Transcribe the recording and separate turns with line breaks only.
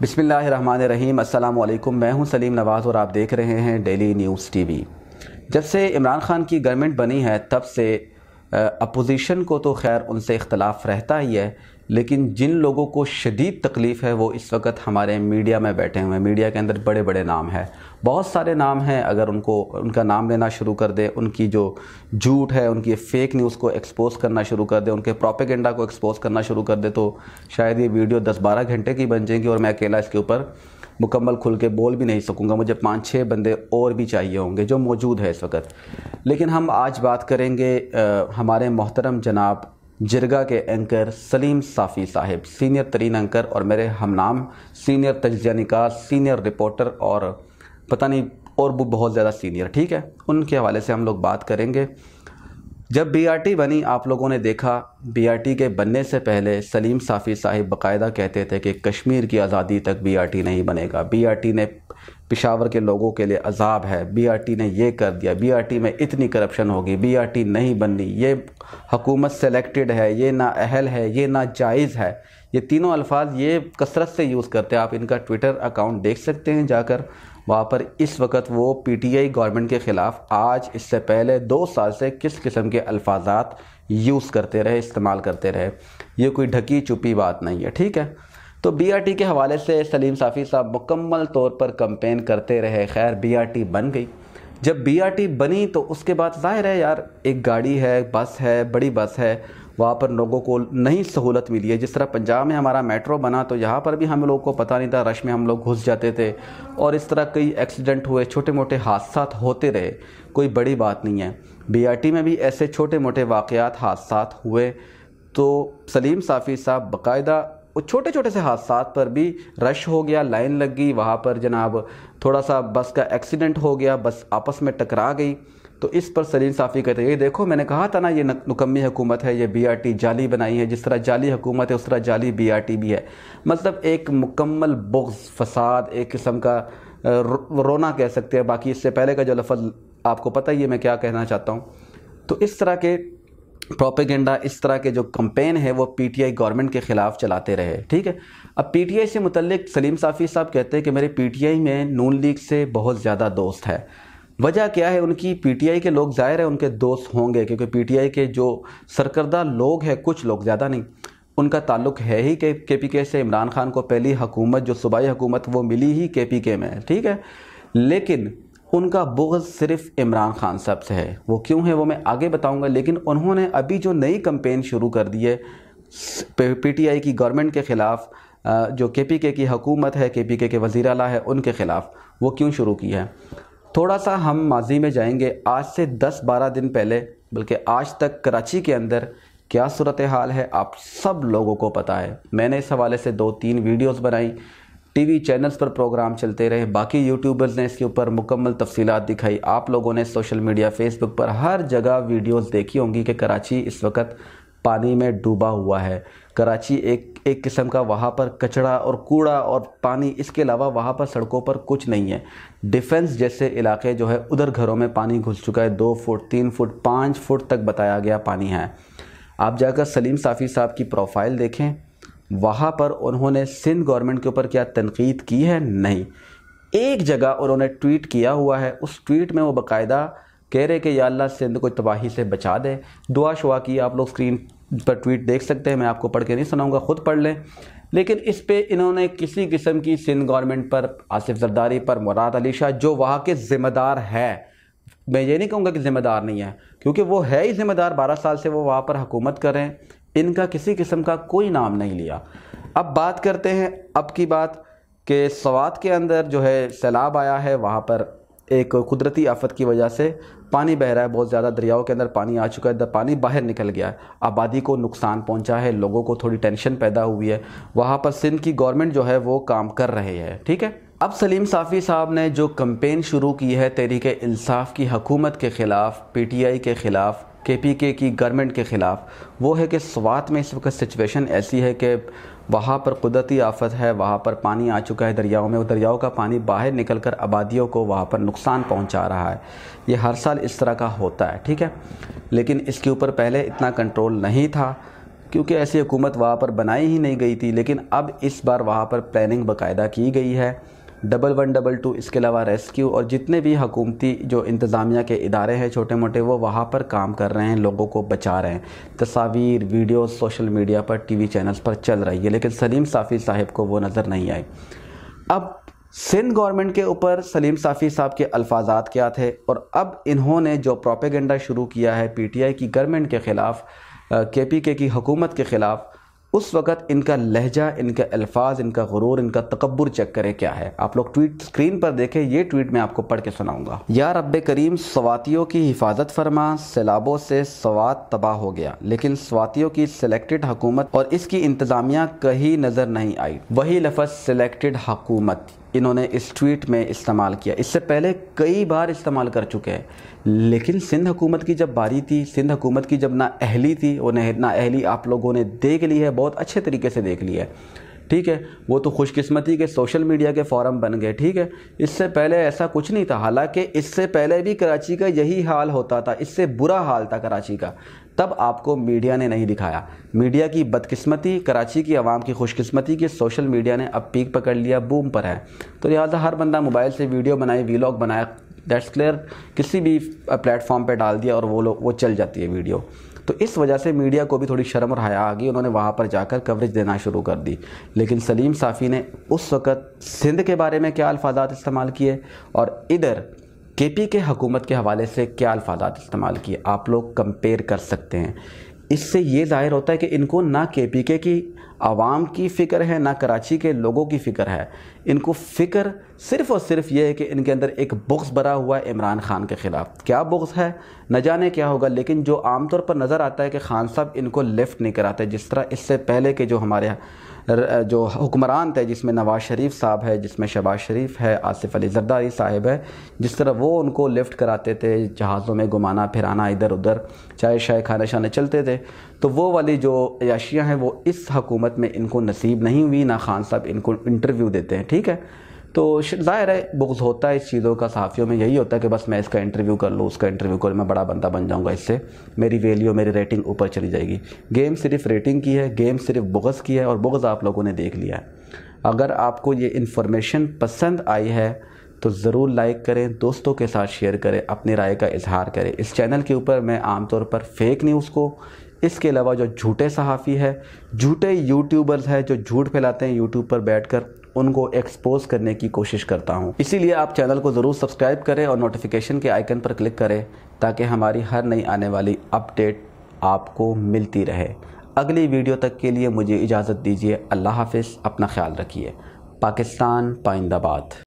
बिसमीम अल्लाम मैं हूं सलीम नवाज़ और आप देख रहे हैं डेली न्यूज़ टीवी जब से इमरान ख़ान की गवर्नमेंट बनी है तब से अपोजिशन को तो खैर उनसे इख्तलाफ रहता ही है लेकिन जिन लोगों को शदीद तकलीफ़ है वो इस वक्त हमारे मीडिया में बैठे हुए हैं मीडिया के अंदर बड़े बड़े नाम हैं बहुत सारे नाम हैं अगर उनको उनका नाम लेना शुरू कर दे उनकी जो झूठ है उनकी फ़ेक न्यूज़ को एक्सपोज़ करना शुरू कर दे उनके प्रोपेगेंडा को एक्सपोज़ करना शुरू कर दे तो शायद ये वीडियो दस बारह घंटे की बन जाएगी और मैं अकेला इसके ऊपर मुकम्मल खुल के बोल भी नहीं सकूंगा मुझे पाँच छः बंदे और भी चाहिए होंगे जो मौजूद है इस वक्त लेकिन हम आज बात करेंगे आ, हमारे मोहतरम जनाब जिरगा के एंकर सलीम साफ़ी साहब सीनियर तरीन एंकर और मेरे हम नाम सीनियर तजिया निकार सीनियर रिपोर्टर और पता नहीं और भी बहुत ज़्यादा सीनियर ठीक है उनके हवाले से हम लोग बात करेंगे जब बीआरटी बनी आप लोगों ने देखा बीआरटी के बनने से पहले सलीम साफ़ी साहिब बाकायदा कहते थे कि कश्मीर की आज़ादी तक बीआरटी नहीं बनेगा बीआरटी ने पिशावर के लोगों के लिए अजाब है बीआरटी ने ये कर दिया बीआरटी में इतनी करप्शन होगी बीआरटी नहीं बननी ये हकूमत सेलेक्टेड है ये ना अहल है ये ना जायज़ है ये तीनों अल्फाज ये कसरत से यूज़ करते हैं आप इनका ट्विटर अकाउंट देख सकते हैं जाकर वहाँ पर इस वक्त वो पीटीआई गवर्नमेंट के ख़िलाफ़ आज इससे पहले दो साल से किस किस्म के अल्फाजात यूज़ करते रहे इस्तेमाल करते रहे ये कोई ढकी चुपी बात नहीं है ठीक है तो बीआरटी के हवाले से सलीम साफ़ी साहब मुकम्मल तौर पर कंपेन करते रहे खैर बीआरटी बन गई जब बीआरटी बनी तो उसके बाद ज़ाहिर है यार एक गाड़ी है बस है बड़ी बस है वहाँ पर लोगों को नहीं सहूलत मिली है जिस तरह पंजाब में हमारा मेट्रो बना तो यहाँ पर भी हम लोग को पता नहीं था रश में हम लोग घुस जाते थे और इस तरह कई एक्सीडेंट हुए छोटे मोटे हादसा होते रहे कोई बड़ी बात नहीं है बीआरटी में भी ऐसे छोटे मोटे वाक़ात हादसा हुए तो सलीम साफ़ी साहब बाकायदा वो छोटे छोटे से हादसा पर भी रश हो गया लाइन लग गई वहाँ पर जनाब थोड़ा सा बस का एक्सीडेंट हो गया बस आपस में टकरा गई तो इस पर सलील साफ़ी कहते हैं ये देखो मैंने कहा था ना ये नकम्मी हुकूमत है ये बीआरटी जाली बनाई है जिस तरह जाली हुकूमत है उस तरह जाली बीआरटी भी है मतलब एक मुकम्मल बुग्स फसाद एक किस्म का रोना कह सकते हैं बाकी इससे पहले का जो लफज आपको पता ही है मैं क्या कहना चाहता हूँ तो इस तरह के प्रोपेगेंडा इस तरह के जो कम्पेन है वो पीटीआई गवर्नमेंट के ख़िलाफ़ चलाते रहे ठीक है अब पीटीआई से मुतलिक सलीम साफ़ी साहब कहते हैं कि मेरे पीटीआई में नून लीग से बहुत ज़्यादा दोस्त है वजह क्या है उनकी पीटीआई के लोग जाहिर है उनके दोस्त होंगे क्योंकि पीटीआई के जो सरकर्दा लोग हैं कुछ लोग ज़्यादा नहीं उनका ताल्लुक है ही के के पी के से इमरान खान को पहली हकूमत जो सूबाई हुकूमत वो मिली ही के पी के में ठीक है लेकिन उनका बुगज सिर्फ इमरान खान साहब से है वो क्यों है वो मैं आगे बताऊँगा लेकिन उन्होंने अभी जो नई कंपेन शुरू कर दी है आई की गवर्नमेंट के ख़िलाफ़ जो के पी के की हकूमत है के पी के के वज़ी अला है उनके ख़िलाफ़ वो क्यों शुरू की है थोड़ा सा हम माजी में जाएंगे आज से 10-12 दिन पहले बल्कि आज तक कराची के अंदर क्या सूरत हाल है आप सब लोगों को पता है मैंने इस हवाले से दो तीन वीडियोस बनाई टीवी चैनल्स पर प्रोग्राम चलते रहे बाकी यूट्यूबर्स ने इसके ऊपर मुकम्मल तफसी दिखाई आप लोगों ने सोशल मीडिया फेसबुक पर हर जगह वीडियोज़ देखी होंगी कि कराची इस वक्त पानी में डूबा हुआ है कराची एक एक किस्म का वहाँ पर कचड़ा और कूड़ा और पानी इसके अलावा वहाँ पर सड़कों पर कुछ नहीं है डिफेंस जैसे इलाके जो है उधर घरों में पानी घुस चुका है दो फुट तीन फुट पाँच फुट तक बताया गया पानी है आप जाकर सलीम साफ़ी साहब की प्रोफाइल देखें वहाँ पर उन्होंने सिंध गवर्नमेंट के ऊपर क्या तनकीद की है नहीं एक जगह उन्होंने ट्वीट किया हुआ है उस ट्वीट में वो बाकायदा कह रहे कि या अल्लाह सिंध को तबाही से बचा दे दुआ शुआ की आप लोग स्क्रीन पर ट्वीट देख सकते हैं मैं आपको पढ़ के नहीं सुनाऊंगा खुद पढ़ लें लेकिन इस पे इन्होंने किसी किस्म की सिंध गवर्नमेंट पर आसिफ जरदारी पर मुराद अली शाह जो वहाँ के ज़िम्मेदार है मैं ये नहीं कहूँगा कि ज़िम्मेदार नहीं है क्योंकि वो है ही ज़िम्मेदार बारह साल से वो वहाँ पर हुकूमत करें इनका किसी किस्म का कोई नाम नहीं लिया अब बात करते हैं अब की बात कि सवात के अंदर जो है सैलाब आया है वहाँ पर एक कुदरती आफत की वजह से पानी बह रहा है बहुत ज़्यादा दरियाओं के अंदर पानी आ चुका है पानी बाहर निकल गया है आबादी को नुकसान पहुंचा है लोगों को थोड़ी टेंशन पैदा हुई है वहाँ पर सिंध की गवर्नमेंट जो है वो काम कर रहे है ठीक है अब सलीम साफ़ी साहब ने जो कम्पेन शुरू की है तहरीक इंसाफ की हकूमत के ख़िलाफ़ पी के ख़िलाफ़ केपीके की गवर्नमेंट के ख़िलाफ़ वो है कि स्वात में इस वक्त सिचुएशन ऐसी है कि वहाँ पर कुदरती आफत है वहाँ पर पानी आ चुका है दरियाओं में वो दरियाओं का पानी बाहर निकल कर आबादियों को वहाँ पर नुकसान पहुँचा रहा है ये हर साल इस तरह का होता है ठीक है लेकिन इसके ऊपर पहले इतना कंट्रोल नहीं था क्योंकि ऐसी हुकूमत वहाँ पर बनाई ही नहीं गई थी लेकिन अब इस बार वहाँ पर प्लानिंग बाकायदा की गई है डबल वन डबल टू इसके अलावा रेस्क्यू और जितने भी हकूमती जो इंतज़ामिया के इदारे हैं छोटे मोटे वो वहाँ पर काम कर रहे हैं लोगों को बचा रहे हैं तस्वीर वीडियो सोशल मीडिया पर टी वी चैनल्स पर चल रही है लेकिन सलीम साफ़ी साहब को वो नज़र नहीं आई अब सिंध गवर्नमेंट के ऊपर सलीम साफ़ी साहब के अल्फाजात क्या थे और अब इन्होंने जो प्रोपेगेंडा शुरू किया है पीटीआई की गवर्नमेंट के ख़िलाफ़ केपीके की हुकूमत के ख़िलाफ़ उस वक़्त इनका लहजा इनका अल्फाज इनका गुरूर इनका तकबर चेक करे क्या है आप लोग ट्वीट स्क्रीन पर देखें ये ट्वीट मैं आपको पढ़ के सुनाऊंगा या रब करीम स्वातियों की हिफाजत फरमा सैलाबों से स्वात तबाह हो गया लेकिन स्वातियों की सिलेक्टेड हकूमत और इसकी इंतजामिया कहीं नज़र नहीं आई वही लफज सिलेक्टेड हकूमत इन्होंने इस ट्वीट में इस्तेमाल किया इससे पहले कई बार इस्तेमाल कर चुके हैं लेकिन सिंध हुकूमत की जब बारी थी सिंध हुकूमत की जब ना अहली थी वो ना अहली आप लोगों ने देख ली है बहुत अच्छे तरीके से देख ली है ठीक है वो तो खुशकिस्मती के सोशल मीडिया के फॉरम बन गए ठीक है इससे पहले ऐसा कुछ नहीं था हालांकि इससे पहले भी कराची का यही हाल होता था इससे बुरा हाल था कराची का तब आपको मीडिया ने नहीं दिखाया मीडिया की बदकिस्मती कराची की आवाम की खुशकिस्मती कि सोशल मीडिया ने अब पीक पकड़ लिया बूम पर है तो लिहाजा हर बंदा मोबाइल से वीडियो बनाए वीलॉग बनाए दैट्स क्लियर किसी भी प्लेटफॉर्म पर डाल दिया और वो लोग वो चल जाती है वीडियो तो इस वजह से मीडिया को भी थोड़ी शर्म और हया आ गई उन्होंने वहाँ पर जाकर कवरेज देना शुरू कर दी लेकिन सलीम साफ़ी ने उस वक़्त सिंध के बारे में क्या अल्फाजात इस्तेमाल किए और इधर के पी के हकूमत के हवाले से क्या अल्फाजात इस्तेमाल किए आप लोग कंपेयर कर सकते हैं इससे ये ज़ाहिर होता है कि इनको ना के पी के की आवाम की फ़िक्र है ना कराची के लोगों की फ़िक्र है इनको फ़िक्र सिर्फ़ और सिर्फ ये है कि इनके अंदर एक बुक्स भरा हुआ है इमरान खान के ख़िलाफ़ क्या बुक्स है न जाने क्या होगा लेकिन जो आमतौर पर नज़र आता है कि खान साहब इनको लेफ़्ट नहीं कराते जिस तरह इससे पहले के जो हमारे जो हुक्मरान थे जिसमें नवाज़ शरीफ साहब है जिसमें शबाज शरीफ है आसिफ अली जरदारी साहब है जिस तरह वो उनको लिफ्ट कराते थे जहाज़ों में घुमाना फिराना इधर उधर चाहे शाय खाने शाने चलते थे तो वो वाली जो याशियाँ हैं वो इस हकूमत में इनको नसीब नहीं हुई ना खान साहब इनको इंटरव्यू देते हैं ठीक है तो ज़ाहिर है बुग्ज़ होता है इस चीज़ों का सहाफ़ियों में यही होता है कि बस मैं इसका इंटरव्यू कर लूँ उसका इंटरव्यू कर मैं बड़ा बंदा बन जाऊँगा इससे मेरी वैल्यू मेरी रेटिंग ऊपर चली जाएगी गेम सिर्फ रेटिंग की है गेम सिर्फ बुग़ की है और बुग्ज़ आप लोगों ने देख लिया है अगर आपको ये इन्फॉर्मेशन पसंद आई है तो ज़रूर लाइक करें दोस्तों के साथ शेयर करें अपनी राय का इजहार करें इस चैनल के ऊपर मैं आमतौर पर फेक न्यूज़ को इसके अलावा जो झूठे सहाफ़ी है झूठे यूट्यूबर्स है जो झूठ फैलाते हैं यूट्यूब पर कर उनको एक्सपोज करने की कोशिश करता हूँ इसीलिए आप चैनल को ज़रूर सब्सक्राइब करें और नोटिफिकेशन के आइकन पर क्लिक करें ताकि हमारी हर नई आने वाली अपडेट आपको मिलती रहे अगली वीडियो तक के लिए मुझे इजाज़त दीजिए अल्लाह हाफिज़ अपना ख्याल रखिए पाकिस्तान पाइंदाबाद